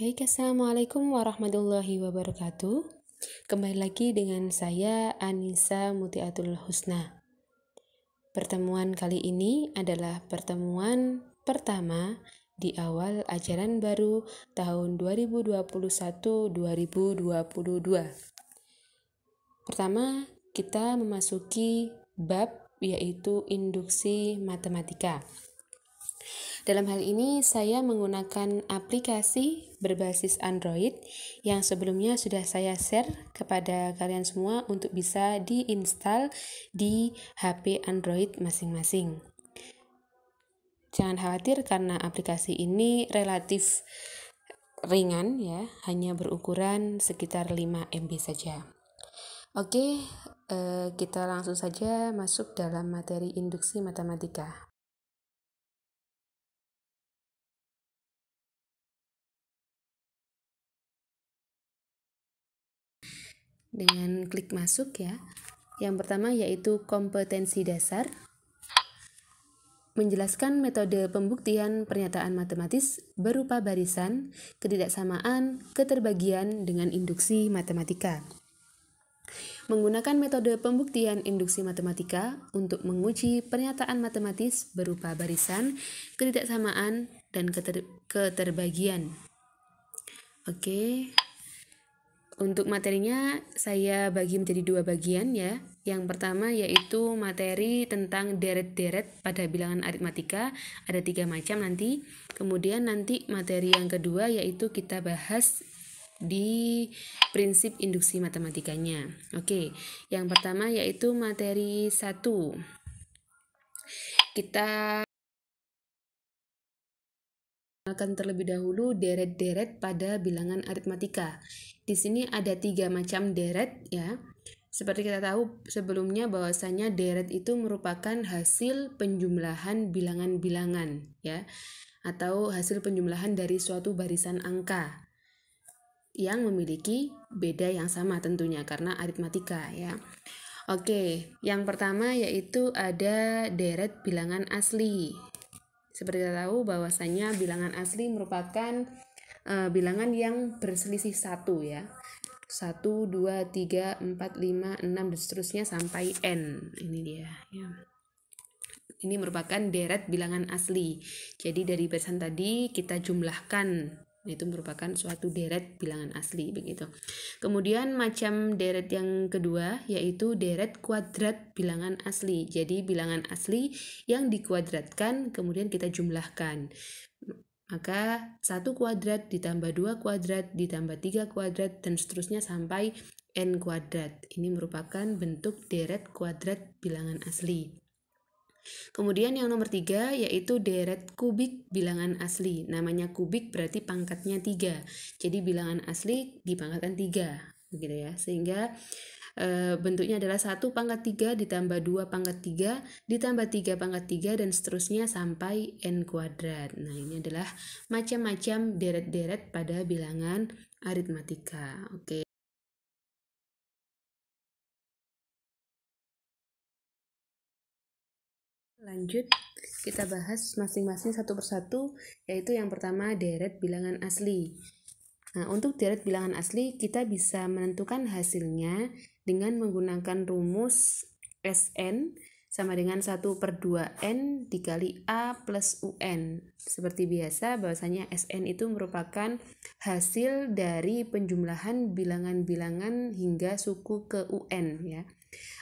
Baik, Assalamualaikum warahmatullahi wabarakatuh. Kembali lagi dengan saya Anissa Mutiatul Husna. Pertemuan kali ini adalah pertemuan pertama di awal ajaran baru tahun 2021-2022. Pertama, kita memasuki bab yaitu induksi matematika. Dalam hal ini, saya menggunakan aplikasi berbasis Android yang sebelumnya sudah saya share kepada kalian semua untuk bisa diinstal di HP Android masing-masing. Jangan khawatir karena aplikasi ini relatif ringan ya, hanya berukuran sekitar 5 MB saja. Oke, eh, kita langsung saja masuk dalam materi induksi matematika. dengan klik masuk ya. Yang pertama yaitu kompetensi dasar. Menjelaskan metode pembuktian pernyataan matematis berupa barisan, ketidaksamaan, keterbagian dengan induksi matematika. Menggunakan metode pembuktian induksi matematika untuk menguji pernyataan matematis berupa barisan, ketidaksamaan, dan keter keterbagian. Oke. Untuk materinya saya bagi menjadi dua bagian ya. Yang pertama yaitu materi tentang deret-deret pada bilangan aritmatika, ada tiga macam nanti. Kemudian nanti materi yang kedua yaitu kita bahas di prinsip induksi matematikanya. Oke, yang pertama yaitu materi satu Kita akan terlebih dahulu deret-deret pada bilangan aritmatika. Di sini ada tiga macam deret ya. Seperti kita tahu sebelumnya bahwasanya deret itu merupakan hasil penjumlahan bilangan-bilangan ya atau hasil penjumlahan dari suatu barisan angka yang memiliki beda yang sama tentunya karena aritmatika ya. Oke, yang pertama yaitu ada deret bilangan asli seperti kita tahu bahwasanya bilangan asli merupakan uh, bilangan yang berselisih satu ya. 1, 2, 3, 4, 5, 6, dan seterusnya sampai N. Ini dia. Ya. Ini merupakan deret bilangan asli. Jadi dari barisan tadi kita jumlahkan itu merupakan suatu deret bilangan asli begitu. Kemudian macam deret yang kedua yaitu deret kuadrat bilangan asli. Jadi bilangan asli yang dikuadratkan kemudian kita jumlahkan. Maka satu kuadrat ditambah dua kuadrat ditambah tiga kuadrat dan seterusnya sampai n kuadrat. Ini merupakan bentuk deret kuadrat bilangan asli. Kemudian yang nomor tiga yaitu deret kubik bilangan asli. Namanya kubik berarti pangkatnya tiga. Jadi bilangan asli dipangkatkan tiga, begitu ya. Sehingga e, bentuknya adalah satu pangkat tiga ditambah dua pangkat tiga ditambah tiga pangkat tiga dan seterusnya sampai n kuadrat. Nah ini adalah macam-macam deret-deret pada bilangan aritmatika. Oke. Lanjut, kita bahas masing-masing satu persatu, yaitu yang pertama deret bilangan asli. Nah, untuk deret bilangan asli, kita bisa menentukan hasilnya dengan menggunakan rumus SN sama dengan 1 per 2N dikali A plus UN. Seperti biasa, bahwasanya SN itu merupakan hasil dari penjumlahan bilangan-bilangan hingga suku ke UN. ya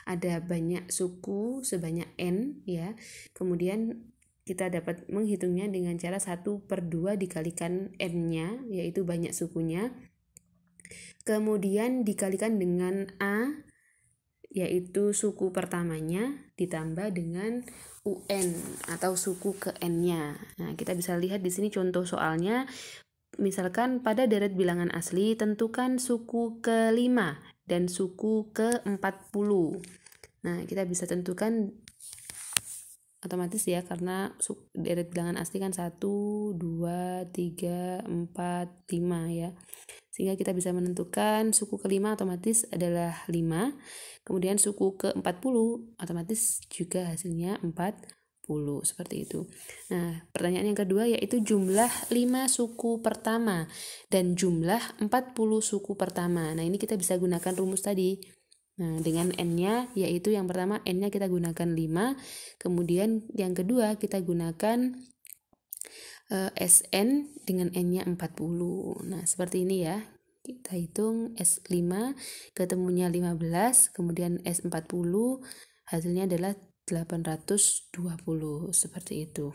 ada banyak suku sebanyak N ya. Kemudian kita dapat menghitungnya dengan cara 1 per 2 dikalikan N-nya, yaitu banyak sukunya. Kemudian dikalikan dengan A, yaitu suku pertamanya, ditambah dengan UN atau suku ke N-nya. Nah, kita bisa lihat di sini contoh soalnya. Misalkan pada deret bilangan asli, tentukan suku kelima dan suku ke-40. Nah, kita bisa tentukan otomatis ya karena deret bilangan asli kan 1 2 3 4 5 ya. Sehingga kita bisa menentukan suku kelima otomatis adalah 5. Kemudian suku ke-40 otomatis juga hasilnya 40 seperti itu. Nah, pertanyaan yang kedua yaitu jumlah 5 suku pertama dan jumlah 40 suku pertama. Nah, ini kita bisa gunakan rumus tadi. Nah, dengan n-nya yaitu yang pertama n-nya kita gunakan 5, kemudian yang kedua kita gunakan uh, eh, SN dengan N-nya 40. Nah, seperti ini ya. Kita hitung S5 ketemunya 15, kemudian S40 hasilnya adalah 820 seperti itu.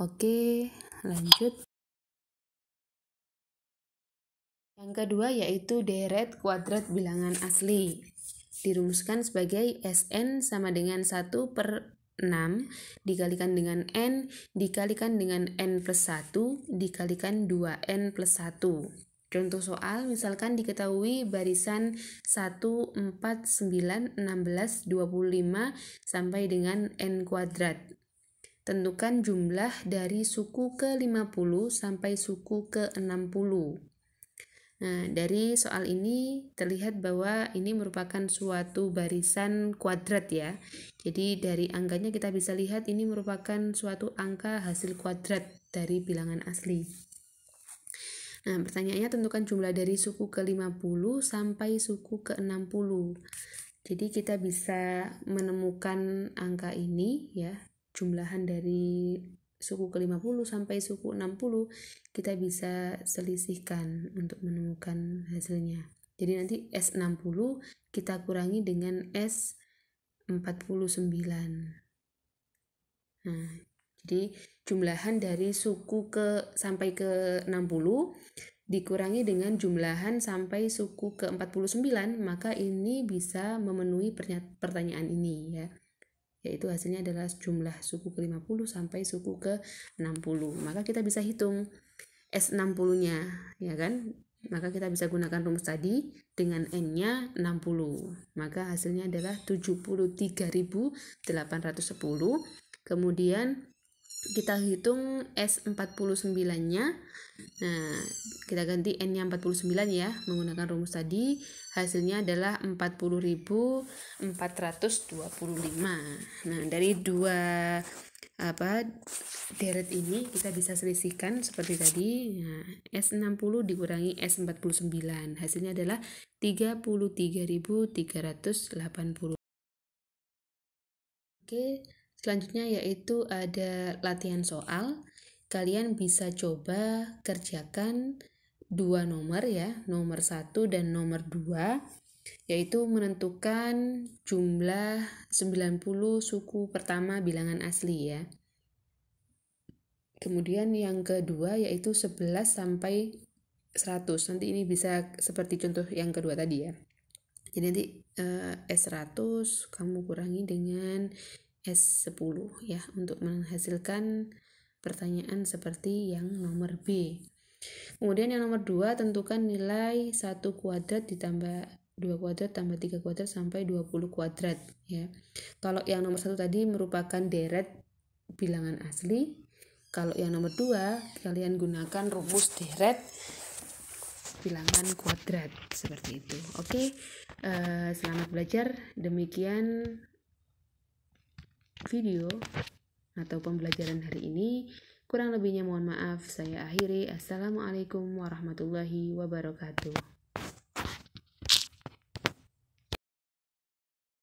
Oke, lanjut. Yang kedua yaitu deret kuadrat bilangan asli. Dirumuskan sebagai Sn sama dengan 1 per 6 dikalikan dengan N dikalikan dengan N plus 1 dikalikan 2N plus 1. Contoh soal misalkan diketahui barisan 1, 4, 9, 16, 25 sampai dengan n kuadrat. Tentukan jumlah dari suku ke-50 sampai suku ke-60. Nah, dari soal ini terlihat bahwa ini merupakan suatu barisan kuadrat ya. Jadi dari angkanya kita bisa lihat ini merupakan suatu angka hasil kuadrat dari bilangan asli. Nah, pertanyaannya tentukan jumlah dari suku ke-50 sampai suku ke-60. Jadi kita bisa menemukan angka ini ya, jumlahan dari suku ke-50 sampai suku 60 kita bisa selisihkan untuk menemukan hasilnya. Jadi nanti S60 kita kurangi dengan S49. Nah, jadi jumlahan dari suku ke sampai ke 60 dikurangi dengan jumlahan sampai suku ke 49 maka ini bisa memenuhi pertanyaan ini ya yaitu hasilnya adalah jumlah suku ke 50 sampai suku ke 60 maka kita bisa hitung S60 nya ya kan maka kita bisa gunakan rumus tadi dengan N nya 60 maka hasilnya adalah 73.810 kemudian kita hitung S49-nya. Nah, kita ganti N-nya 49 ya, menggunakan rumus tadi. Hasilnya adalah 40.425. Nah, dari dua apa deret ini kita bisa selisihkan seperti tadi. Nah, S60 dikurangi S49. Hasilnya adalah 33.380. Oke. Selanjutnya yaitu ada latihan soal. Kalian bisa coba kerjakan dua nomor ya, nomor satu dan nomor dua yaitu menentukan jumlah 90 suku pertama bilangan asli ya. Kemudian yang kedua yaitu 11 sampai 100. Nanti ini bisa seperti contoh yang kedua tadi ya. Jadi nanti eh, S100 kamu kurangi dengan S10 ya untuk menghasilkan pertanyaan seperti yang nomor B. Kemudian yang nomor 2 tentukan nilai 1 kuadrat ditambah 2 kuadrat tambah 3 kuadrat sampai 20 kuadrat ya. Kalau yang nomor satu tadi merupakan deret bilangan asli. Kalau yang nomor 2 kalian gunakan rumus deret bilangan kuadrat seperti itu. Oke, eh, selamat belajar. Demikian video atau pembelajaran hari ini. Kurang lebihnya mohon maaf, saya akhiri. Assalamualaikum warahmatullahi wabarakatuh.